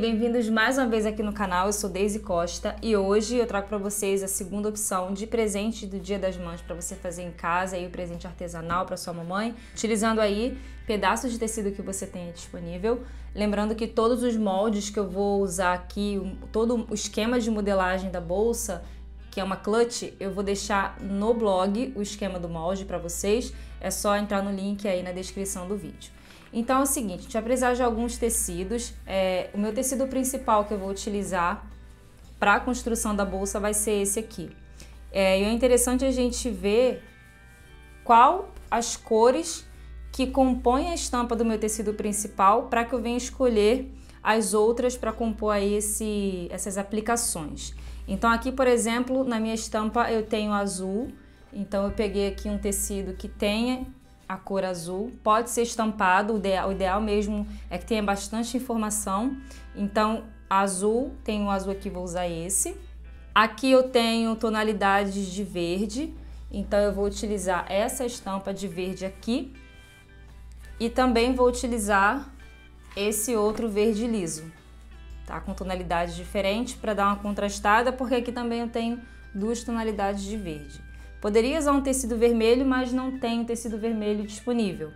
bem-vindos mais uma vez aqui no canal. Eu sou Daisy Costa e hoje eu trago para vocês a segunda opção de presente do Dia das Mães para você fazer em casa e o presente artesanal para sua mamãe, utilizando aí pedaços de tecido que você tenha disponível. Lembrando que todos os moldes que eu vou usar aqui, todo o esquema de modelagem da bolsa, que é uma clutch, eu vou deixar no blog o esquema do molde para vocês. É só entrar no link aí na descrição do vídeo. Então é o seguinte, a gente vai precisar de alguns tecidos. É, o meu tecido principal que eu vou utilizar para a construção da bolsa vai ser esse aqui. É, e é interessante a gente ver qual as cores que compõem a estampa do meu tecido principal para que eu venha escolher as outras para compor aí esse, essas aplicações. Então aqui, por exemplo, na minha estampa eu tenho azul, então eu peguei aqui um tecido que tenha a cor azul. Pode ser estampado, o ideal, o ideal mesmo é que tenha bastante informação. Então, azul, tenho o azul aqui, vou usar esse. Aqui eu tenho tonalidades de verde, então eu vou utilizar essa estampa de verde aqui. E também vou utilizar esse outro verde liso, tá? Com tonalidades diferentes para dar uma contrastada, porque aqui também eu tenho duas tonalidades de verde. Poderia usar um tecido vermelho, mas não tem tecido vermelho disponível.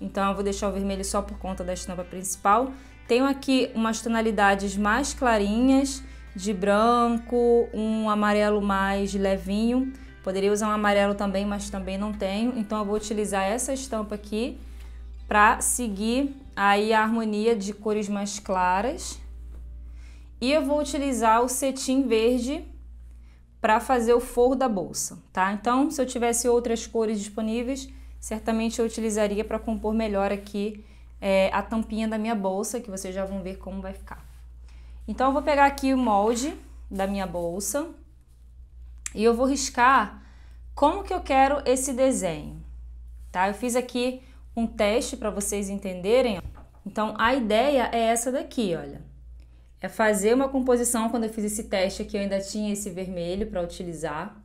Então eu vou deixar o vermelho só por conta da estampa principal. Tenho aqui umas tonalidades mais clarinhas, de branco, um amarelo mais levinho. Poderia usar um amarelo também, mas também não tenho. Então eu vou utilizar essa estampa aqui para seguir aí a harmonia de cores mais claras. E eu vou utilizar o cetim verde para fazer o forro da bolsa, tá? Então, se eu tivesse outras cores disponíveis, certamente eu utilizaria para compor melhor aqui é, a tampinha da minha bolsa, que vocês já vão ver como vai ficar. Então, eu vou pegar aqui o molde da minha bolsa e eu vou riscar como que eu quero esse desenho, tá? Eu fiz aqui um teste para vocês entenderem. Então, a ideia é essa daqui, olha é fazer uma composição. Quando eu fiz esse teste aqui, eu ainda tinha esse vermelho para utilizar.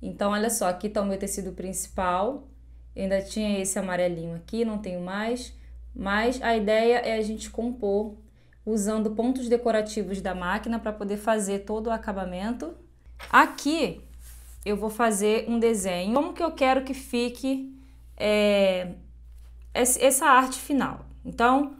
Então, olha só, aqui está o meu tecido principal. Eu ainda tinha esse amarelinho aqui, não tenho mais. Mas a ideia é a gente compor usando pontos decorativos da máquina para poder fazer todo o acabamento. Aqui eu vou fazer um desenho. Como que eu quero que fique é, essa arte final? Então,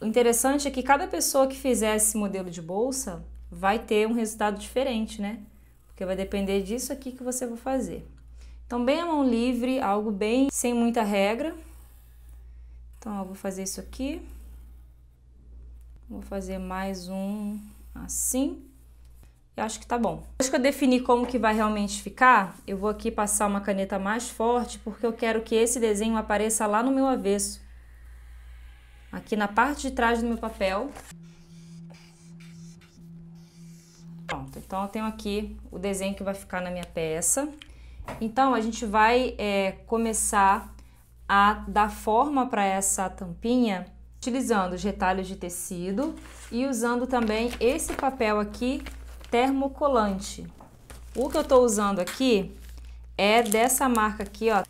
o interessante é que cada pessoa que fizer esse modelo de bolsa vai ter um resultado diferente, né? Porque vai depender disso aqui que você vai fazer. Então, bem a mão livre, algo bem sem muita regra. Então, eu vou fazer isso aqui. Vou fazer mais um assim. Eu acho que tá bom. Acho que eu definir como que vai realmente ficar, eu vou aqui passar uma caneta mais forte, porque eu quero que esse desenho apareça lá no meu avesso aqui na parte de trás do meu papel. Pronto, então eu tenho aqui o desenho que vai ficar na minha peça. Então, a gente vai é, começar a dar forma para essa tampinha utilizando os retalhos de tecido e usando também esse papel aqui termocolante. O que eu estou usando aqui é dessa marca aqui, ó,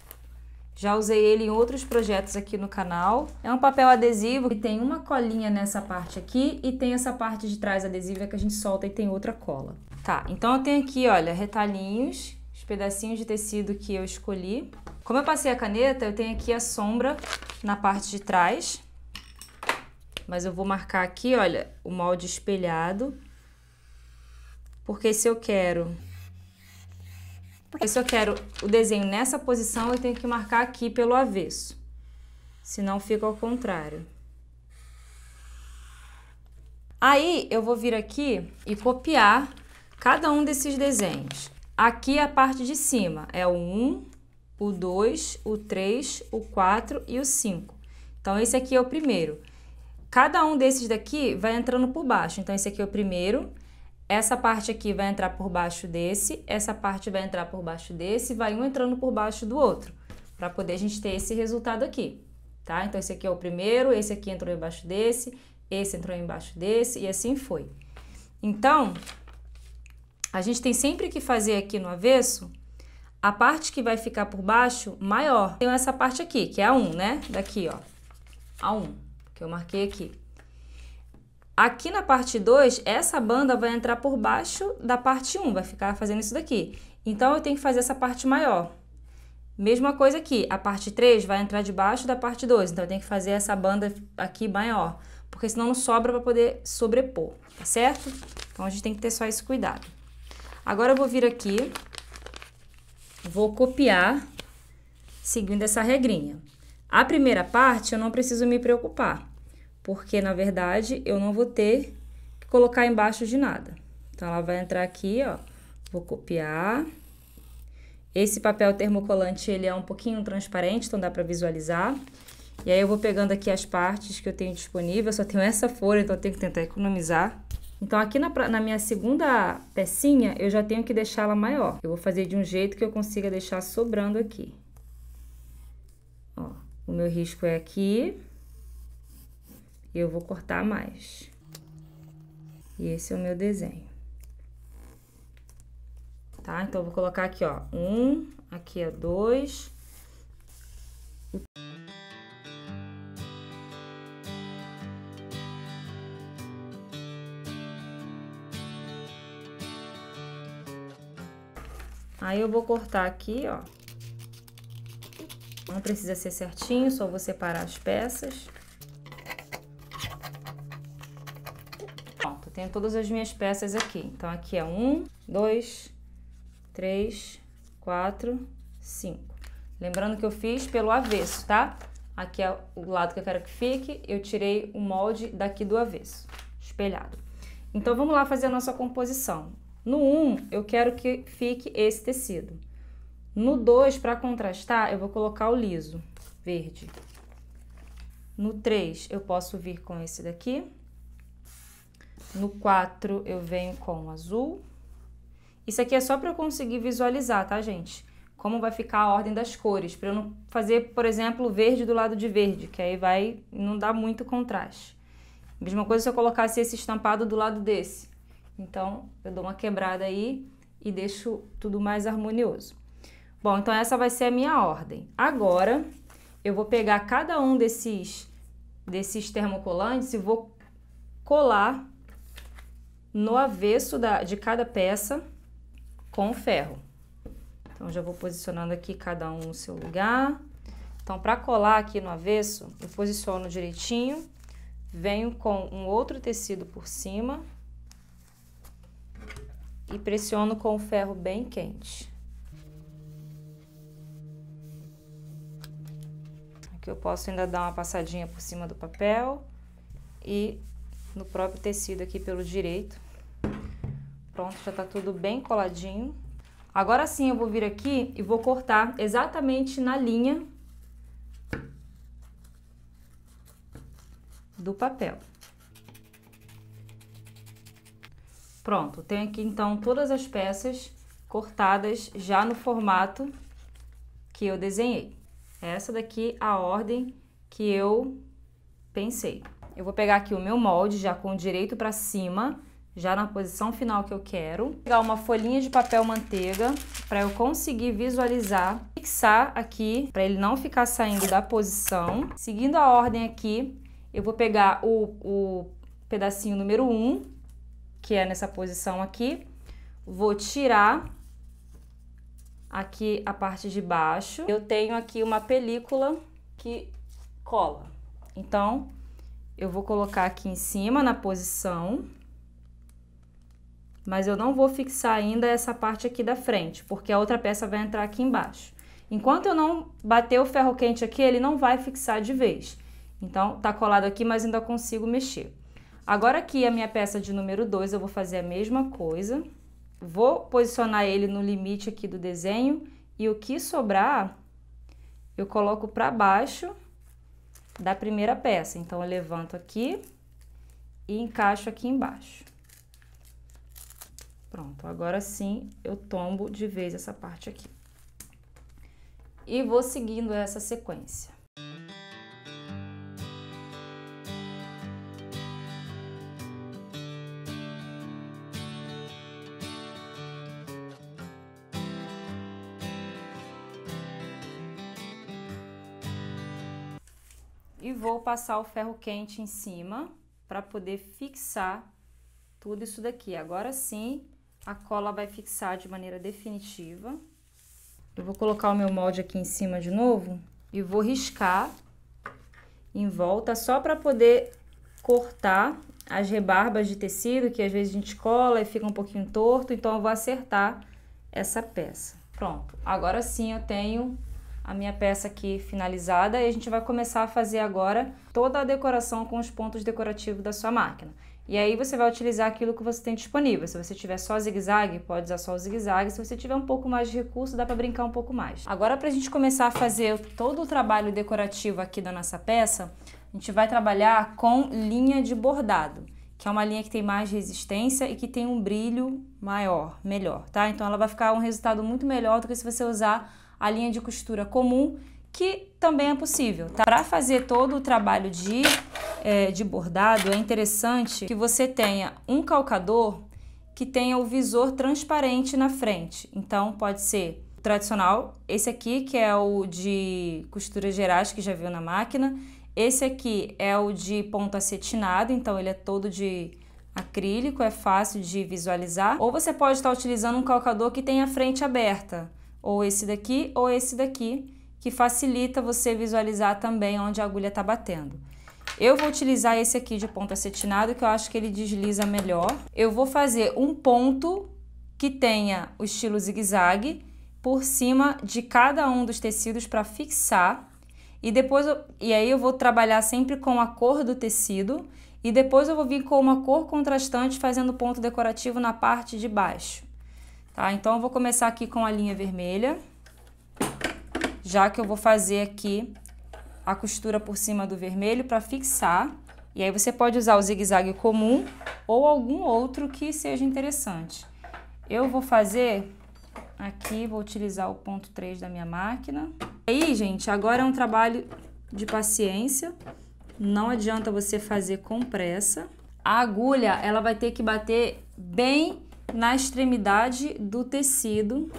já usei ele em outros projetos aqui no canal. É um papel adesivo que tem uma colinha nessa parte aqui e tem essa parte de trás adesiva que a gente solta e tem outra cola. Tá, então eu tenho aqui, olha, retalhinhos, os pedacinhos de tecido que eu escolhi. Como eu passei a caneta, eu tenho aqui a sombra na parte de trás. Mas eu vou marcar aqui, olha, o molde espelhado. Porque se eu quero porque se eu quero o desenho nessa posição, eu tenho que marcar aqui pelo avesso. Senão fica ao contrário. Aí, eu vou vir aqui e copiar cada um desses desenhos. Aqui é a parte de cima, é o 1, o 2, o 3, o 4 e o 5. Então, esse aqui é o primeiro. Cada um desses daqui vai entrando por baixo. Então, esse aqui é o primeiro, essa parte aqui vai entrar por baixo desse, essa parte vai entrar por baixo desse, vai um entrando por baixo do outro, para poder a gente ter esse resultado aqui, tá? Então, esse aqui é o primeiro, esse aqui entrou embaixo desse, esse entrou embaixo desse, e assim foi. Então, a gente tem sempre que fazer aqui no avesso a parte que vai ficar por baixo maior. Tem essa parte aqui, que é a 1, né? Daqui, ó. A 1, que eu marquei aqui. Aqui na parte 2, essa banda vai entrar por baixo da parte 1, um, vai ficar fazendo isso daqui. Então, eu tenho que fazer essa parte maior. Mesma coisa aqui, a parte 3 vai entrar debaixo da parte 2, então eu tenho que fazer essa banda aqui maior, porque senão não sobra para poder sobrepor, tá certo? Então, a gente tem que ter só esse cuidado. Agora, eu vou vir aqui, vou copiar, seguindo essa regrinha. A primeira parte, eu não preciso me preocupar porque na verdade eu não vou ter que colocar embaixo de nada. Então, ela vai entrar aqui, ó, vou copiar. Esse papel termocolante, ele é um pouquinho transparente, então dá para visualizar. E aí eu vou pegando aqui as partes que eu tenho disponível, eu só tenho essa folha, então eu tenho que tentar economizar. Então, aqui na, na minha segunda pecinha, eu já tenho que deixá-la maior. Eu vou fazer de um jeito que eu consiga deixar sobrando aqui. Ó, o meu risco é aqui. E eu vou cortar mais. E esse é o meu desenho. Tá? Então, eu vou colocar aqui, ó, um, aqui é dois... Aí eu vou cortar aqui, ó. Não precisa ser certinho, só vou separar as peças. tenho todas as minhas peças aqui. Então, aqui é um, dois, três, quatro, cinco. Lembrando que eu fiz pelo avesso, tá? Aqui é o lado que eu quero que fique, eu tirei o molde daqui do avesso, espelhado. Então, vamos lá fazer a nossa composição. No 1, um, eu quero que fique esse tecido. No 2, para contrastar, eu vou colocar o liso, verde. No 3, eu posso vir com esse daqui. No 4, eu venho com azul. Isso aqui é só para eu conseguir visualizar, tá, gente? Como vai ficar a ordem das cores, para eu não fazer, por exemplo, verde do lado de verde, que aí vai não dá muito contraste. Mesma coisa se eu colocasse esse estampado do lado desse. Então, eu dou uma quebrada aí e deixo tudo mais harmonioso. Bom, então essa vai ser a minha ordem. Agora, eu vou pegar cada um desses, desses termocolantes e vou colar no avesso da, de cada peça com o ferro. Então, já vou posicionando aqui cada um no seu lugar. Então, para colar aqui no avesso, eu posiciono direitinho, venho com um outro tecido por cima e pressiono com o ferro bem quente. Aqui eu posso ainda dar uma passadinha por cima do papel e no próprio tecido aqui pelo direito pronto, já tá tudo bem coladinho. Agora sim eu vou vir aqui e vou cortar exatamente na linha do papel. Pronto, tenho aqui então todas as peças cortadas já no formato que eu desenhei. É essa daqui a ordem que eu pensei. Eu vou pegar aqui o meu molde já com direito para cima já na posição final que eu quero. Vou pegar uma folhinha de papel manteiga para eu conseguir visualizar, fixar aqui para ele não ficar saindo da posição. Seguindo a ordem aqui, eu vou pegar o, o pedacinho número 1, um, que é nessa posição aqui, vou tirar aqui a parte de baixo. Eu tenho aqui uma película que cola. Então, eu vou colocar aqui em cima na posição mas eu não vou fixar ainda essa parte aqui da frente, porque a outra peça vai entrar aqui embaixo. Enquanto eu não bater o ferro quente aqui, ele não vai fixar de vez. Então, tá colado aqui, mas ainda consigo mexer. Agora aqui, a minha peça de número 2, eu vou fazer a mesma coisa. Vou posicionar ele no limite aqui do desenho e o que sobrar, eu coloco para baixo da primeira peça. Então, eu levanto aqui e encaixo aqui embaixo. Pronto, agora sim eu tombo de vez essa parte aqui. E vou seguindo essa sequência. E vou passar o ferro quente em cima para poder fixar tudo isso daqui. Agora sim, a cola vai fixar de maneira definitiva. Eu vou colocar o meu molde aqui em cima de novo e vou riscar em volta só para poder cortar as rebarbas de tecido que às vezes a gente cola e fica um pouquinho torto, então eu vou acertar essa peça. Pronto, agora sim eu tenho a minha peça aqui finalizada e a gente vai começar a fazer agora toda a decoração com os pontos decorativos da sua máquina. E aí você vai utilizar aquilo que você tem disponível. Se você tiver só zigue-zague, pode usar só o zigue-zague. Se você tiver um pouco mais de recurso, dá para brincar um pouco mais. Agora, para a gente começar a fazer todo o trabalho decorativo aqui da nossa peça, a gente vai trabalhar com linha de bordado, que é uma linha que tem mais resistência e que tem um brilho maior, melhor, tá? Então, ela vai ficar um resultado muito melhor do que se você usar a linha de costura comum, que também é possível, tá? Para fazer todo o trabalho de é, de bordado, é interessante que você tenha um calcador que tenha o visor transparente na frente. Então, pode ser tradicional, esse aqui que é o de costuras gerais que já viu na máquina, esse aqui é o de ponto acetinado, então ele é todo de acrílico, é fácil de visualizar. Ou você pode estar utilizando um calcador que tem a frente aberta, ou esse daqui ou esse daqui, que facilita você visualizar também onde a agulha está batendo. Eu vou utilizar esse aqui de ponto acetinado, que eu acho que ele desliza melhor. Eu vou fazer um ponto que tenha o estilo zigue-zague por cima de cada um dos tecidos para fixar. E depois eu, e aí eu vou trabalhar sempre com a cor do tecido e depois eu vou vir com uma cor contrastante fazendo ponto decorativo na parte de baixo. Tá? Então eu vou começar aqui com a linha vermelha, já que eu vou fazer aqui a costura por cima do vermelho para fixar. E aí você pode usar o zigue-zague comum ou algum outro que seja interessante. Eu vou fazer aqui, vou utilizar o ponto 3 da minha máquina. E aí, gente, agora é um trabalho de paciência. Não adianta você fazer com pressa. A agulha, ela vai ter que bater bem na extremidade do tecido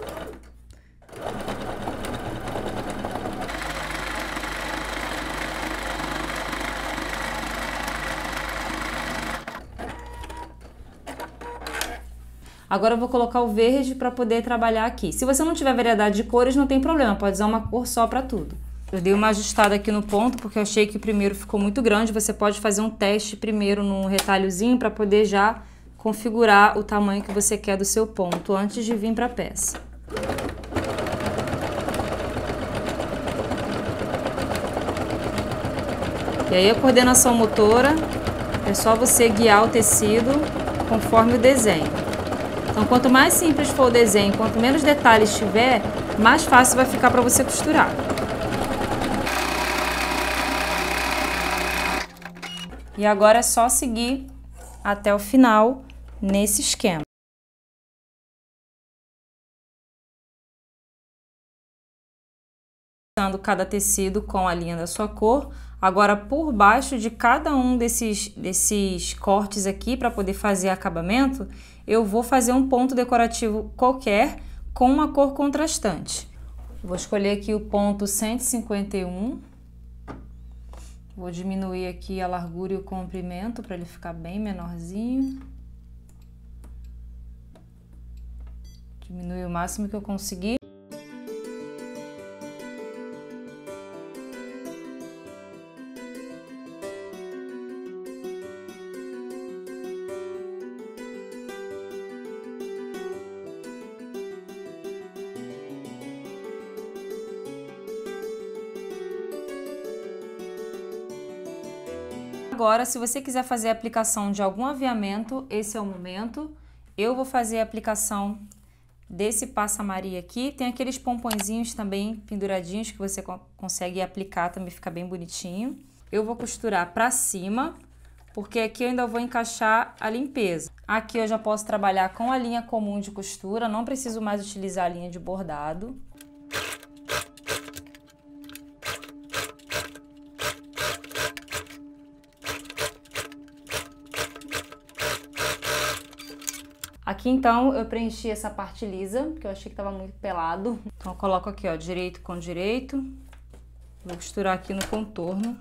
Agora eu vou colocar o verde para poder trabalhar aqui. Se você não tiver variedade de cores, não tem problema, pode usar uma cor só para tudo. Eu dei uma ajustada aqui no ponto, porque eu achei que o primeiro ficou muito grande. Você pode fazer um teste primeiro num retalhozinho para poder já configurar o tamanho que você quer do seu ponto antes de vir para a peça. E aí a coordenação motora é só você guiar o tecido conforme o desenho. Então, quanto mais simples for o desenho, quanto menos detalhes tiver, mais fácil vai ficar para você costurar. E agora é só seguir até o final nesse esquema. Passando cada tecido com a linha da sua cor, Agora, por baixo de cada um desses, desses cortes aqui, para poder fazer acabamento, eu vou fazer um ponto decorativo qualquer com uma cor contrastante. Vou escolher aqui o ponto 151. Vou diminuir aqui a largura e o comprimento para ele ficar bem menorzinho. Diminui o máximo que eu conseguir. agora, se você quiser fazer a aplicação de algum aviamento, esse é o momento. Eu vou fazer a aplicação desse passa-maria aqui. Tem aqueles pomponzinhos também penduradinhos que você co consegue aplicar, também fica bem bonitinho. Eu vou costurar para cima, porque aqui eu ainda vou encaixar a limpeza. Aqui eu já posso trabalhar com a linha comum de costura, não preciso mais utilizar a linha de bordado. Aqui então eu preenchi essa parte lisa, que eu achei que tava muito pelado. Então eu coloco aqui, ó, direito com direito. Vou costurar aqui no contorno.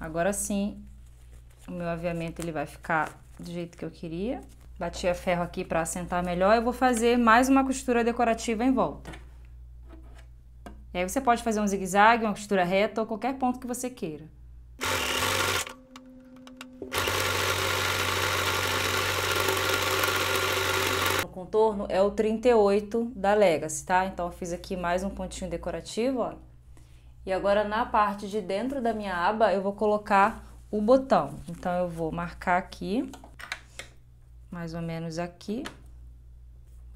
Agora sim, o meu aviamento ele vai ficar do jeito que eu queria. Bati a ferro aqui para assentar melhor, eu vou fazer mais uma costura decorativa em volta. E aí você pode fazer um zigue-zague, uma costura reta ou qualquer ponto que você queira. O contorno é o 38 da Legacy, tá? Então eu fiz aqui mais um pontinho decorativo, ó. E agora na parte de dentro da minha aba eu vou colocar o botão. Então eu vou marcar aqui, mais ou menos aqui.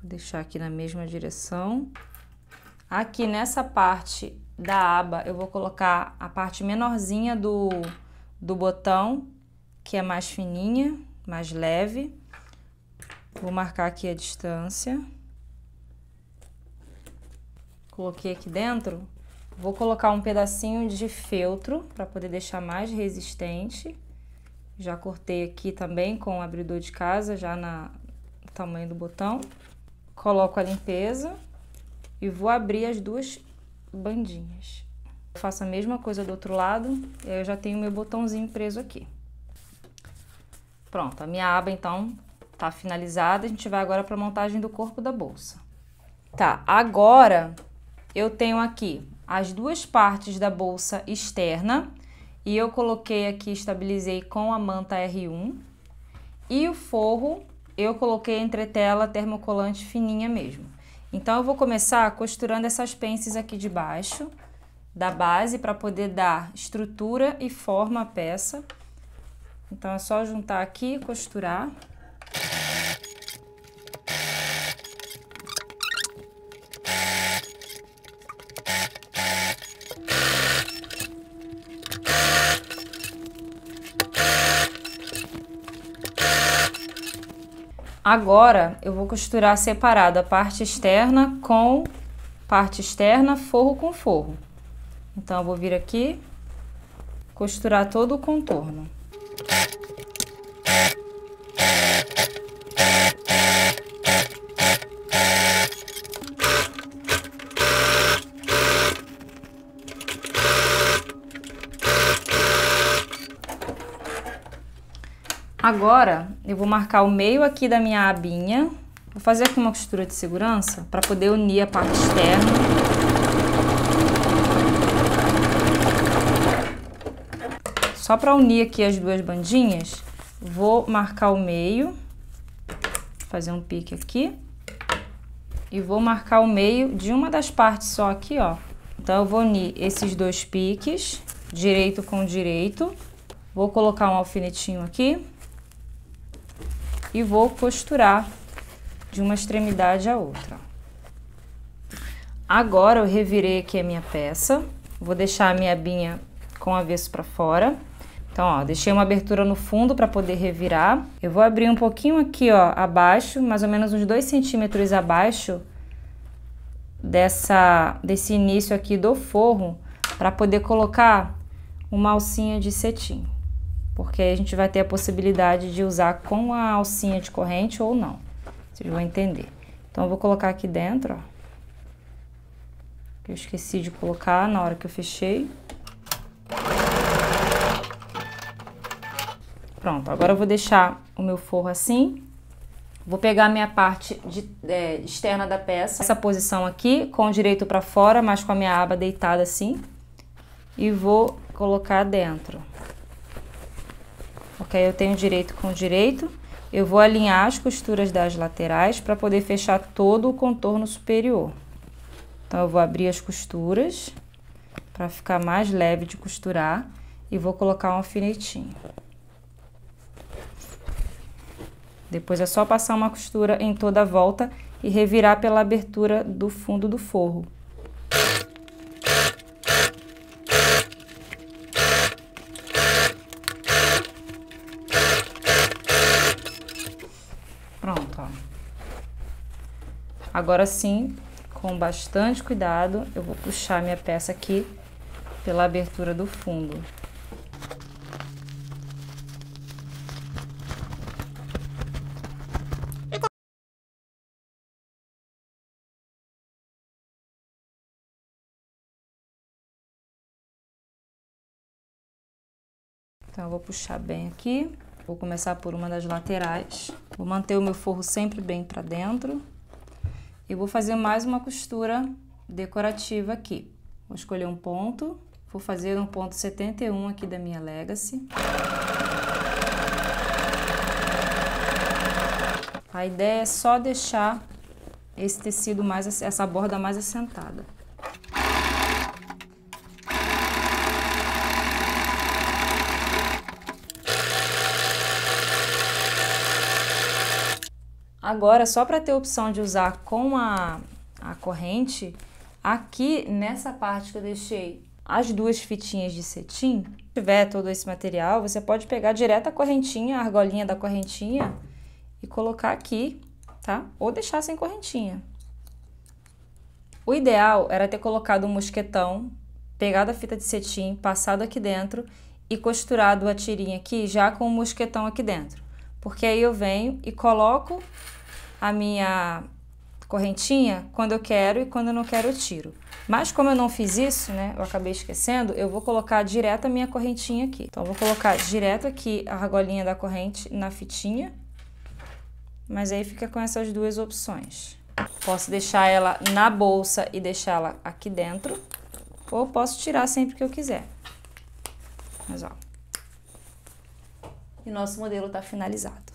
Vou deixar aqui na mesma direção. Aqui nessa parte da aba, eu vou colocar a parte menorzinha do, do botão, que é mais fininha, mais leve. Vou marcar aqui a distância. Coloquei aqui dentro. Vou colocar um pedacinho de feltro para poder deixar mais resistente. Já cortei aqui também com o abridor de casa, já na, no tamanho do botão. Coloco a limpeza e vou abrir as duas bandinhas. Eu faço a mesma coisa do outro lado, eu já tenho meu botãozinho preso aqui. Pronto, a minha aba então tá finalizada, a gente vai agora para a montagem do corpo da bolsa. Tá, agora eu tenho aqui as duas partes da bolsa externa e eu coloquei aqui, estabilizei com a manta R1 e o forro eu coloquei entre tela termocolante fininha mesmo. Então, eu vou começar costurando essas pences aqui de baixo da base para poder dar estrutura e forma à peça. Então, é só juntar aqui e costurar. Agora eu vou costurar separada a parte externa com parte externa, forro com forro. Então eu vou vir aqui, costurar todo o contorno. Agora, eu vou marcar o meio aqui da minha abinha. Vou fazer aqui uma costura de segurança para poder unir a parte externa. Só para unir aqui as duas bandinhas, vou marcar o meio, fazer um pique aqui, e vou marcar o meio de uma das partes só aqui, ó. Então, eu vou unir esses dois piques, direito com direito, vou colocar um alfinetinho aqui, e vou costurar de uma extremidade à outra. Agora eu revirei aqui a minha peça, vou deixar a minha abinha com o avesso para fora. Então, ó, deixei uma abertura no fundo para poder revirar. Eu vou abrir um pouquinho aqui, ó, abaixo, mais ou menos uns 2 centímetros abaixo dessa, desse início aqui do forro, para poder colocar uma alcinha de cetim porque a gente vai ter a possibilidade de usar com a alcinha de corrente ou não. Vocês vão entender. Então, eu vou colocar aqui dentro, ó. Eu esqueci de colocar na hora que eu fechei. Pronto, agora eu vou deixar o meu forro assim. Vou pegar a minha parte de, é, externa da peça, essa posição aqui, com o direito para fora, mas com a minha aba deitada assim. E vou colocar dentro que aí eu tenho direito com direito, eu vou alinhar as costuras das laterais para poder fechar todo o contorno superior. Então, eu vou abrir as costuras para ficar mais leve de costurar e vou colocar um alfinetinho. Depois é só passar uma costura em toda a volta e revirar pela abertura do fundo do forro. Agora sim, com bastante cuidado, eu vou puxar minha peça aqui pela abertura do fundo. Então, eu vou puxar bem aqui. Vou começar por uma das laterais. Vou manter o meu forro sempre bem para dentro. Eu vou fazer mais uma costura decorativa aqui. Vou escolher um ponto, vou fazer um ponto 71 aqui da minha Legacy. A ideia é só deixar esse tecido mais, essa borda mais assentada. Agora, só para ter a opção de usar com a, a corrente, aqui nessa parte que eu deixei as duas fitinhas de cetim, se tiver todo esse material, você pode pegar direto a correntinha, a argolinha da correntinha e colocar aqui, tá? Ou deixar sem correntinha. O ideal era ter colocado um mosquetão, pegado a fita de cetim, passado aqui dentro e costurado a tirinha aqui já com o mosquetão aqui dentro. Porque aí eu venho e coloco a minha correntinha quando eu quero e quando eu não quero eu tiro. Mas como eu não fiz isso, né, eu acabei esquecendo, eu vou colocar direto a minha correntinha aqui. Então, eu vou colocar direto aqui a argolinha da corrente na fitinha, mas aí fica com essas duas opções. Posso deixar ela na bolsa e deixá-la aqui dentro, ou posso tirar sempre que eu quiser. Mas, ó, e nosso modelo está finalizado.